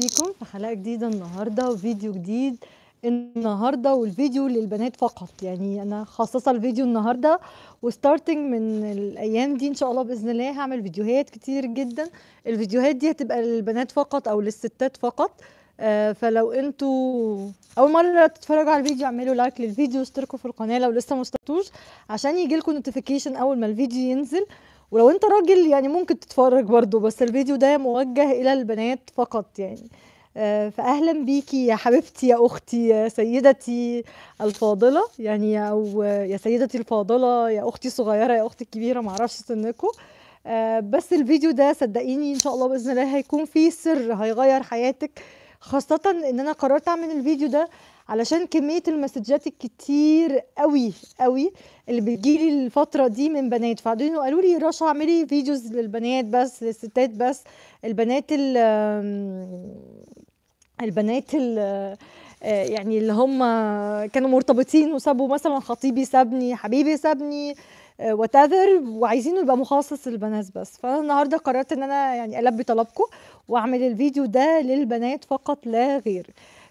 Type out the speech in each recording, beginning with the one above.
بيكم في حلقه جديده النهارده وفيديو جديد النهارده والفيديو للبنات فقط يعني انا خاصصه الفيديو النهارده وستارتنج من الايام دي ان شاء الله باذن الله هعمل فيديوهات كتير جدا الفيديوهات دي هتبقى للبنات فقط او للستات فقط آه فلو انتوا اول مره تتفرجوا على الفيديو اعملوا لايك للفيديو واشتركوا في القناه لو لسه ما اشتركتوش عشان يجيلكم نوتيفيكيشن اول ما الفيديو ينزل ولو انت راجل يعني ممكن تتفرج برضو بس الفيديو ده موجه الى البنات فقط يعني آه، فاهلا بيكي يا حبيبتي يا اختي يا سيدتي الفاضله يعني او يا سيدتي الفاضله يا اختي الصغيره يا اختي الكبيره معرفش سنكم آه، بس الفيديو ده صدقيني ان شاء الله باذن الله هيكون فيه سر هيغير حياتك خاصه ان انا قررت اعمل الفيديو ده علشان كميه المسجات الكتير قوي قوي اللي بتجيلي الفتره دي من بنات فقعدوا وقالوا لي رشا اعملي فيديوز للبنات بس للستات بس البنات ال البنات ال آه، يعني اللي هم كانوا مرتبطين وسابوا مثلا خطيبي سابني حبيبي سابني وات آه، وعايزينه يبقى مخصص للبنات بس فانا النهارده قررت ان انا يعني البي طلبكم واعمل الفيديو ده للبنات فقط لا غير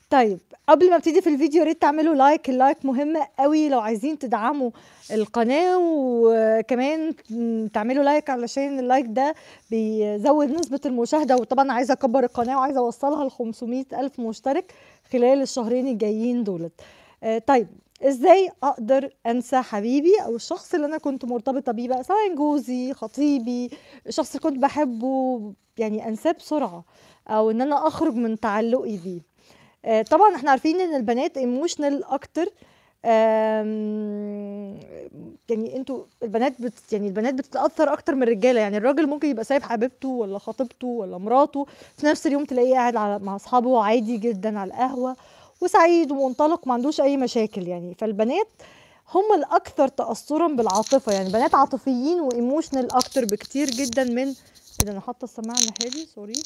طيب قبل ما ابتدي في الفيديو ريت تعملوا لايك اللايك مهم قوي لو عايزين تدعموا القناة وكمان تعملوا لايك علشان اللايك ده بيزود نسبة المشاهدة وطبعا عايزة اكبر القناة وعايزة اوصلها ل 500 الف مشترك خلال الشهرين الجايين دولت آه، طيب ازاي اقدر انسى حبيبي او الشخص اللي انا كنت مرتبطه بيه بقى سواء جوزي خطيبي الشخص اللي كنت بحبه يعني انساه بسرعه او ان انا اخرج من تعلقي بيه آه، طبعا احنا عارفين ان البنات ايموشنال اكتر يعني انتوا البنات بت يعني البنات بتتاثر اكتر من الرجاله يعني الراجل ممكن يبقى سايب حبيبته ولا خطيبته ولا مراته في نفس اليوم تلاقيه قاعد على مع اصحابه عادي جدا على القهوه وسعيد ومنطلق ما عندوش اي مشاكل يعني فالبنات هم الاكثر تاثرا بالعاطفه يعني بنات عاطفيين وايموشنال اكتر بكتير جدا من اذا انا حاطه السماعه ناحيه سوري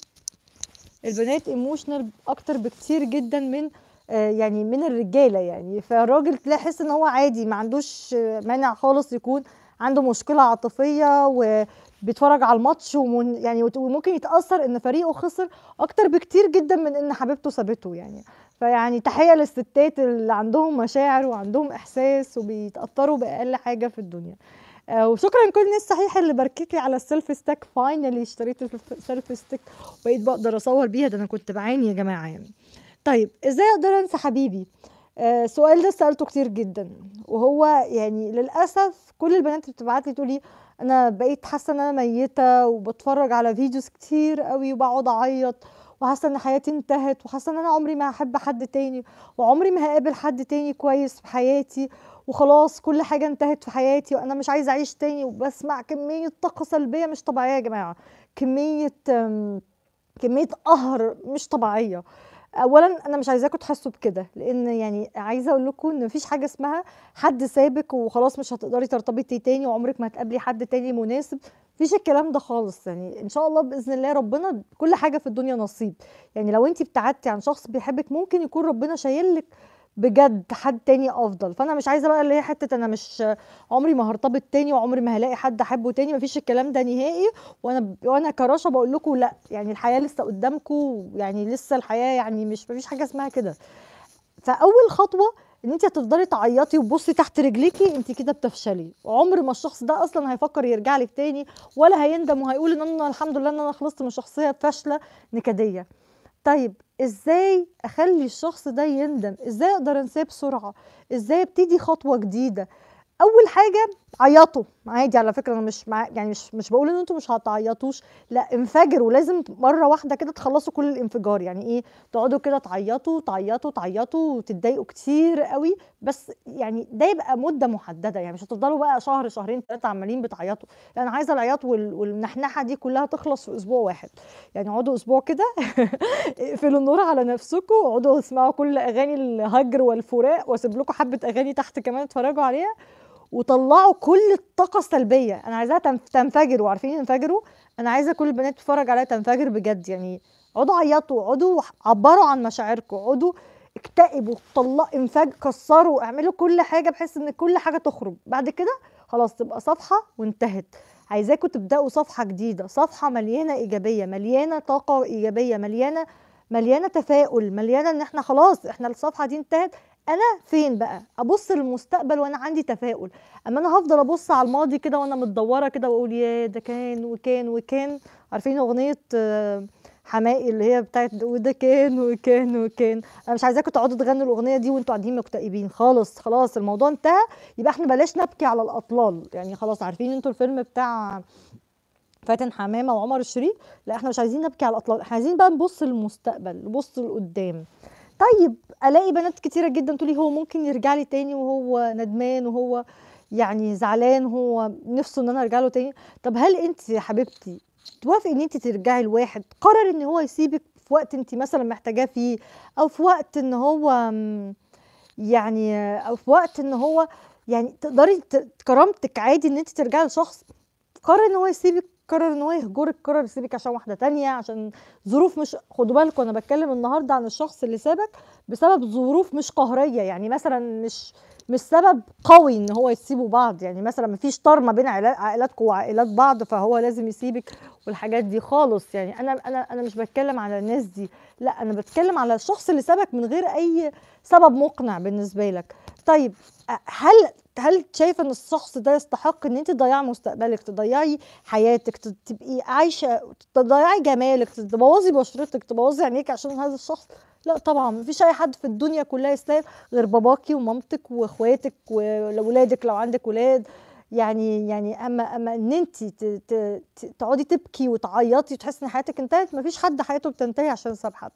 البنات ايموشنال اكتر بكتير جدا من آه، يعني من الرجاله يعني فالراجل تلاقي يحس ان هو عادي ما عندوش مانع خالص يكون عنده مشكله عاطفيه وبيتفرج على الماتش ومن يعني وممكن يتاثر ان فريقه خسر اكتر بكتير جدا من ان حبيبته سابته يعني فيعني تحيه للستات اللي عندهم مشاعر وعندهم احساس وبيتاثروا باقل حاجه في الدنيا آه، وشكرا لكل الناس صحيح اللي باركت لي على السيلفي ستيك فاينلي اشتريت السيلف ستيك وبقيت بقدر اصور بيها ده انا كنت بعاني يا جماعه يعني طيب ازاي اقدر انسى حبيبي آه، السؤال ده سالته كتير جدا وهو يعني للاسف كل البنات بتبعت لي تقول لي انا بقيت حاسه ان انا ميته وبتفرج على فيديوز كتير قوي وبقعد اعيط وحاسه ان حياتي انتهت وحاسه ان انا عمري ما هحب حد تاني وعمري ما هقابل حد تاني كويس في حياتي وخلاص كل حاجه انتهت في حياتي وانا مش عايزه اعيش تاني وبسمع كميه طاقه سلبيه مش طبيعيه يا جماعه كميه كميه قهر مش طبيعيه اولا انا مش عايزاكم تحسوا بكده لان يعني عايزه اقول لكم ان مفيش حاجه اسمها حد سابك وخلاص مش هتقدري ترتبطي تاني وعمرك ما هتقابلي حد تاني مناسب مفيش الكلام ده خالص يعني ان شاء الله باذن الله ربنا كل حاجه في الدنيا نصيب يعني لو انت ابتعدتي عن شخص بيحبك ممكن يكون ربنا شايل لك بجد حد تاني افضل فانا مش عايزه بقى اللي هي حته انا مش عمري ما هرتبط تاني وعمري ما هلاقي حد احبه تاني مفيش الكلام ده نهائي وانا وانا كراشه بقول لكم لا يعني الحياه لسه قدامكم يعني لسه الحياه يعني مش مفيش حاجه اسمها كده فاول خطوه ان انت هتفضلي تعيطي وتبصي تحت رجليكي انت كده بتفشلي عمر ما الشخص ده اصلا هيفكر يرجع لك تاني ولا هيندم وهيقول ان انا الحمد لله ان انا خلصت من شخصيه فاشله نكديه طيب ازاي اخلي الشخص ده يندم ازاي اقدر انساه بسرعه ازاي ابتدي خطوه جديده اول حاجه عيطوا عادي على فكره انا مش مع... يعني مش مش بقول ان انتوا مش هتعيطوش لا انفجروا لازم مره واحده كده تخلصوا كل الانفجار يعني ايه تقعدوا كده تعيطوا تعيطوا تعيطوا وتتضايقوا كتير قوي بس يعني ده يبقى مده محدده يعني مش هتفضلوا بقى شهر شهرين ثلاثه عمالين بتعيطوا لان انا عايزه العياط وال... والنحنحه دي كلها تخلص في اسبوع واحد يعني اقعدوا اسبوع كده اقفلوا النور على نفسكم اقعدوا اسمعوا كل اغاني الهجر والفراق واسيب لكم حبه اغاني تحت كمان اتفرجوا عليها وطلعوا كل الطاقه السلبيه انا عايزاها تنفجر وعارفين ينفجروا انا عايزه كل البنات تتفرج عليا تنفجر بجد يعني اقعدوا عيطوا اقعدوا عبروا عن مشاعركم اقعدوا اكتئبوا طلقوا انفجر كسروا اعملوا كل حاجه بحيث ان كل حاجه تخرج بعد كده خلاص تبقى صفحه وانتهت عايزاكم تبداوا صفحه جديده صفحه مليانه ايجابيه مليانه طاقه ايجابيه مليانه مليانه تفاؤل مليانه ان احنا خلاص احنا الصفحه دي انتهت انا فين بقى ابص للمستقبل وانا عندي تفاؤل اما انا هفضل ابص على الماضي كده وانا متدوره كده واقول يا ده كان وكان وكان عارفين اغنيه آه، حماقي اللي هي بتاعت وده كان وكان وكان انا مش عايزاكم تقعدوا تغنوا الاغنيه دي وانتوا قاعدين مكتئبين خالص خلاص الموضوع انتهى يبقى احنا بلاش نبكي على الاطلال يعني خلاص عارفين انتوا الفيلم بتاع فاتن حمامه وعمر الشريف لا احنا مش عايزين نبكي على الاطلال احنا عايزين بقى نبص للمستقبل نبص لقدام طيب الاقي بنات كتيره جدا تقولي هو ممكن يرجع لي تاني وهو ندمان وهو يعني زعلان هو نفسه ان انا ارجع له تاني طب هل انت يا حبيبتي توافقي ان انت ترجعي لواحد قرر ان هو يسيبك في وقت انت مثلا محتاجاه فيه او في وقت ان هو يعني او في وقت ان هو يعني تقدري كرامتك عادي ان انت ترجعي لشخص قرر ان هو يسيبك قرر ان هو يهجرك قرر يسيبك عشان واحده تانية عشان ظروف مش خدوا بالكم انا بتكلم النهارده عن الشخص اللي سابك بسبب ظروف مش قهريه يعني مثلا مش مش سبب قوي ان هو يسيبوا بعض يعني مثلا ما فيش طار ما بين عائلاتكم وعائلات بعض فهو لازم يسيبك والحاجات دي خالص يعني انا انا انا مش بتكلم على الناس دي لا انا بتكلم على الشخص اللي سابك من غير اي سبب مقنع بالنسبه لك طيب هل هل شايفه ان الشخص ده يستحق ان انت تضيعي مستقبلك تضيعي حياتك تبقي عايشه تضيعي جمالك تبوظي بشرتك تبوظي عينيك عشان هذا الشخص لا طبعا مفيش اي حد في الدنيا كلها يستاهل غير باباكي ومامتك واخواتك وولادك لو عندك ولاد يعني يعني اما اما ان انت تقعدي تبكي وتعيطي وتحسي ان حياتك انتهت مفيش حد حياته بتنتهي عشان ساب حد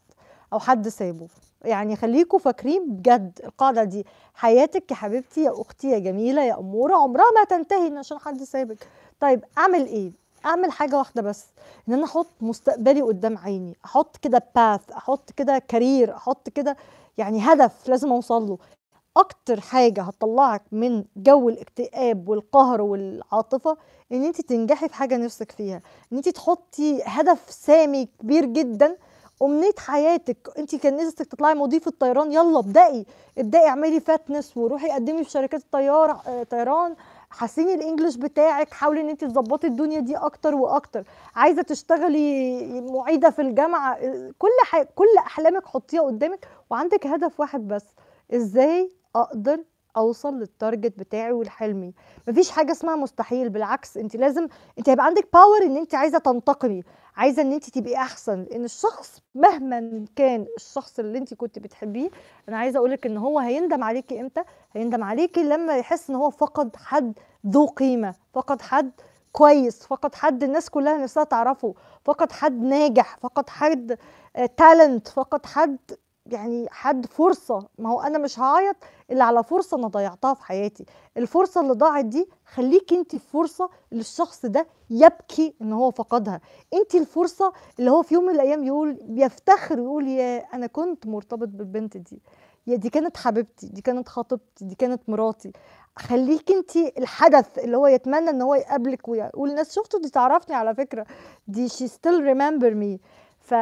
او حد سابه يعني خليكم فاكرين بجد القاعده دي حياتك يا حبيبتي يا اختي يا جميله يا اموره عمرها ما تنتهي ان عشان حد سابك طيب اعمل ايه اعمل حاجه واحده بس ان انا احط مستقبلي قدام عيني احط كده باث احط كده كارير احط كده يعني هدف لازم اوصل له اكتر حاجه هتطلعك من جو الاكتئاب والقهر والعاطفه ان انت تنجحي في حاجه نفسك فيها ان انت تحطي هدف سامي كبير جدا امنيه حياتك انت كان نفسك تطلعي مضيفه طيران يلا ابدأي ابدأي اعملي فاتنس وروحي قدمي في شركات الطيار آه، طيران حسيني الانجليش بتاعك حاولي ان انت تظبطي الدنيا دي اكتر واكتر عايزه تشتغلي معيده في الجامعه آه، كل حي... كل احلامك حطيها قدامك وعندك هدف واحد بس ازاي اقدر اوصل للتارجت بتاعي ولحلمي مفيش حاجه اسمها مستحيل بالعكس انت لازم انت هيبقى عندك باور ان انت عايزه تنتقمي عايزه ان انت تبقي احسن لان الشخص مهما كان الشخص اللي انت كنت بتحبيه انا عايزه اقولك ان هو هيندم عليكي امتى هيندم عليكي لما يحس ان هو فقد حد ذو قيمه فقد حد كويس فقد حد الناس كلها نفسها تعرفه فقد حد ناجح فقد حد تالنت آه، فقد حد يعني حد فرصة ما هو أنا مش هعيط إلا على فرصة أنا ضيعتها في حياتي الفرصة اللي ضاعت دي خليك أنت فرصة اللي الشخص ده يبكي إن هو فقدها أنت الفرصة اللي هو في يوم من الأيام يقول يفتخر يقول يا أنا كنت مرتبط بالبنت دي يا دي كانت حبيبتي دي كانت خطيبتي دي كانت مراتي خليك انت الحدث اللي هو يتمنى ان هو يقابلك ويقول الناس شفتوا دي تعرفني على فكره دي شي ستيل ريمبر مي ف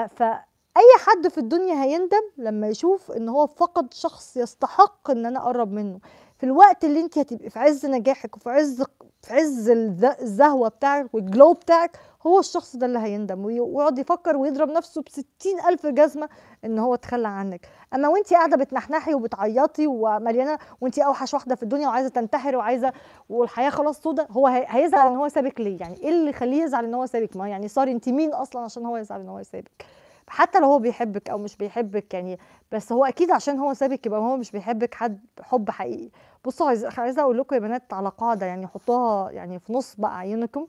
اي حد في الدنيا هيندم لما يشوف ان هو فقد شخص يستحق ان انا اقرب منه في الوقت اللي انت هتبقي في عز نجاحك وفي عز في عز الزهوه بتاعك والجلو بتاعك هو الشخص ده اللي هيندم ويقعد يفكر ويضرب نفسه ب ألف جزمة إن هو اتخلى عنك أما وانت قاعدة بتنحنحي وبتعيطي ومليانة وانت أوحش واحدة في الدنيا وعايزة تنتحر وعايزة والحياة خلاص سودة هو هيزعل إن هو سابك ليه يعني إيه اللي يخليه يزعل إن هو سابك ما يعني صار انت مين أصلا عشان هو يزعل إن هو سابك حتى لو هو بيحبك او مش بيحبك يعني بس هو اكيد عشان هو سابك يبقى هو مش بيحبك حد حب حقيقي بصوا عايزه اقول لكم يا بنات على قاعده يعني حطوها يعني في نص بقى عينكم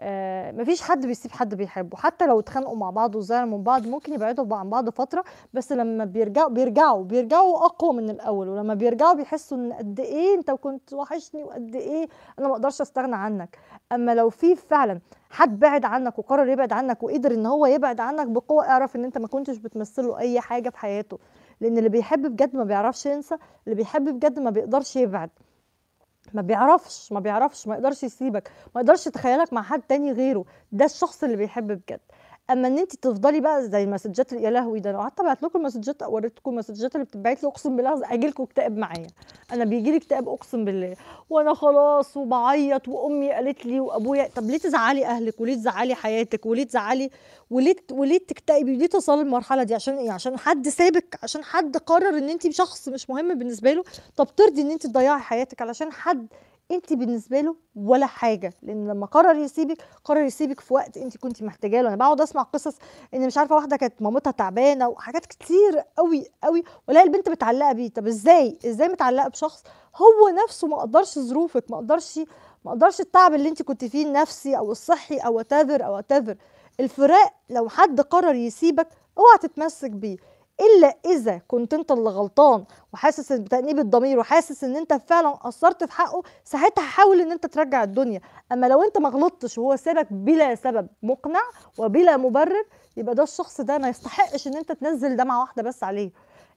آه مفيش حد بيسيب حد بيحبه حتى لو اتخانقوا مع بعض وزعلوا من بعض ممكن يبعدوا عن بعض فتره بس لما بيرجعوا بيرجعوا بيرجعوا اقوى من الاول ولما بيرجعوا بيحسوا ان قد ايه انت كنت وحشني وقد ايه انا ما اقدرش استغنى عنك اما لو في فعلا حد بعد عنك وقرر يبعد عنك وقدر ان هو يبعد عنك بقوه اعرف ان انت ما كنتش بتمثله اي حاجه في حياته لان اللي بيحب بجد ما بيعرفش ينسى اللي بيحب بجد ما بيقدرش يبعد ما بيعرفش ما بيعرفش ما يقدرش يسيبك ما يقدرش يتخيلك مع حد تاني غيره ده الشخص اللي بيحب بجد اما ان انت تفضلي بقى زي المسجات يا لهوي ده انا قعدت ابعت لكم مسجات وريتكم المسجات اللي بتتبعت لي اقسم بالله اجي لكم اكتئاب معايا انا بيجي لي اكتئاب اقسم بالله وانا خلاص وبعيط وامي قالت لي وابويا طب ليه تزعلي اهلك وليه تزعلي حياتك وليه تزعلي وليه وليه تكتئبي وليه توصلي للمرحله دي عشان ايه عشان حد سابك عشان حد قرر ان انت شخص مش مهم بالنسبه له طب ترضي ان انت تضيعي حياتك علشان حد انت بالنسبه له ولا حاجه لان لما قرر يسيبك قرر يسيبك في وقت انت كنت محتاجاه له انا بقعد اسمع قصص ان مش عارفه واحده كانت مامتها تعبانه وحاجات كتير قوي قوي ولا البنت متعلقه بيه طب ازاي ازاي متعلقه بشخص هو نفسه ما قدرش ظروفك ما قدرش ما قدرش التعب اللي انت كنت فيه النفسي او الصحي او تافر او تافر الفراق لو حد قرر يسيبك اوعى تتمسك بيه الا اذا كنت انت اللي غلطان وحاسس بتانيب الضمير وحاسس ان انت فعلا قصرت في حقه ساعتها حاول ان انت ترجع الدنيا اما لو انت ما غلطتش وهو سابك بلا سبب مقنع وبلا مبرر يبقى ده الشخص ده ما يستحقش ان انت تنزل دمعه واحده بس عليه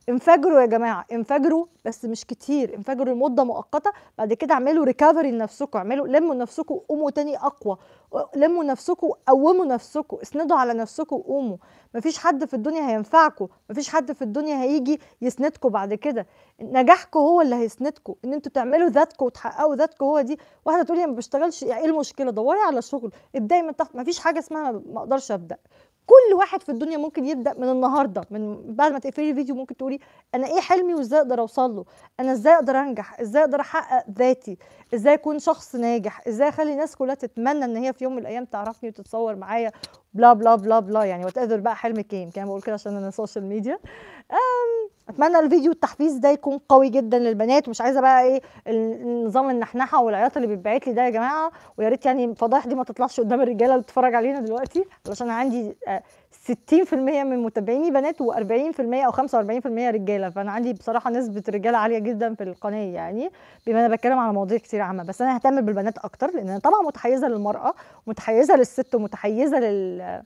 انفجروا يا جماعه انفجروا بس مش كتير انفجروا لمده مؤقته بعد كده اعملوا ريكفري لنفسكم اعملوا لموا نفسكم قوموا تاني اقوى لموا نفسكم قوموا نفسكم اسندوا على نفسكم وقوموا مفيش حد في الدنيا هينفعكم مفيش حد في الدنيا هيجي يسندكم بعد كده نجاحكم هو اللي هيسندكم ان انتوا تعملوا ذاتكم وتحققوا ذاتكم هو دي واحده تقول لي ما بشتغلش ايه المشكله دوري على شغل ابداي من تحت مفيش حاجه اسمها ما اقدرش ابدا كل واحد في الدنيا ممكن يبدا من النهارده من بعد ما تقفلي الفيديو ممكن تقولي انا ايه حلمي وازاي اقدر اوصل له انا ازاي اقدر انجح ازاي اقدر احقق ذاتي ازاي اكون شخص ناجح ازاي اخلي الناس كلها تتمنى ان هي في يوم من الايام تعرفني وتتصور معايا بلا بلا بلا بلا يعني وات بقى حلمك ايه كان انا بقول كده عشان انا سوشيال ميديا اتمنى الفيديو التحفيز ده يكون قوي جدا للبنات ومش عايزه بقى ايه النظام النحنحه والعياط اللي بيتبعت لي ده يا جماعه ويا ريت يعني الفضايح دي ما تطلعش قدام الرجاله اللي بتتفرج علينا دلوقتي علشان انا عندي 60% آه، من متابعيني بنات و40% او 45% رجاله فانا عندي بصراحه نسبه رجاله عاليه جدا في القناه يعني بما انا بتكلم على مواضيع كتير عامه بس انا اهتم بالبنات اكتر لان انا طبعا متحيزه للمراه متحيزه للست ومتحيزه لل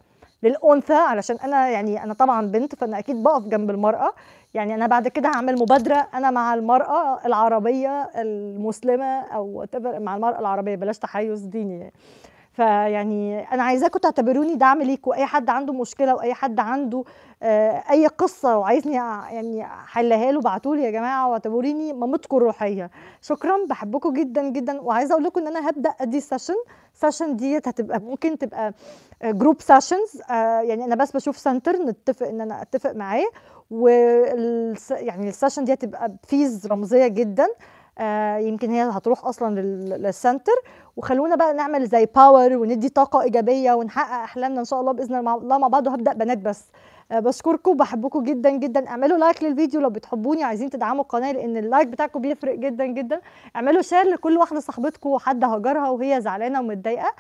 للانثى علشان انا يعني انا طبعا بنت فانا اكيد بقف جنب المراه يعني انا بعد كده هعمل مبادره انا مع المراه العربيه المسلمه او مع المراه العربيه بلاش تحيز ديني يعني. فيعني انا عايزاكم تعتبروني دعم ليكم اي حد عنده مشكله واي حد عنده آه، اي قصه وعايزني يعني احلها له ابعتوا لي يا جماعه واعتبروني مامتكم الروحيه شكرا بحبكم جدا جدا وعايزه اقول لكم ان انا هبدا ادي سيشن سيشن ديت هتبقى ممكن تبقى جروب آه، سيشنز آه، يعني انا بس بشوف سنتر نتفق ان انا اتفق معاه و يعني السيشن دي هتبقى فيز رمزيه جدا يمكن هي هتروح اصلا للسنتر وخلونا بقى نعمل زي باور وندي طاقه ايجابيه ونحقق احلامنا ان شاء الله باذن الله مع بعض وهبدا بنات بس آه، بشكركم بحبكم جدا جدا اعملوا لايك للفيديو لو بتحبوني عايزين تدعموا القناه لان اللايك بتاعكم بيفرق جدا جدا اعملوا شير لكل واحده صاحبتكم وحد هجرها وهي زعلانه ومتضايقه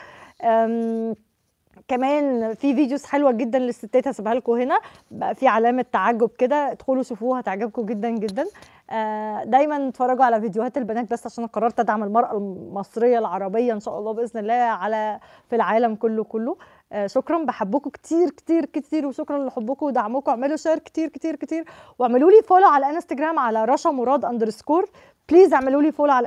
كمان في فيديوز حلوه جدا للستات هسيبها لكم هنا بقى في علامه تعجب كده ادخلوا شوفوها هتعجبكم جدا جدا آه، دايما اتفرجوا على فيديوهات البنات بس عشان قررت ادعم المراه المصريه العربيه ان شاء الله باذن الله على في العالم كله كله آه، شكرا بحبكم كتير كتير كتير وشكرا لحبكم ودعمكم اعملوا شير كتير كتير كتير واعملوا لي فولو على انستجرام على رشا مراد اندرسكور بليز اعملوا لي فولو على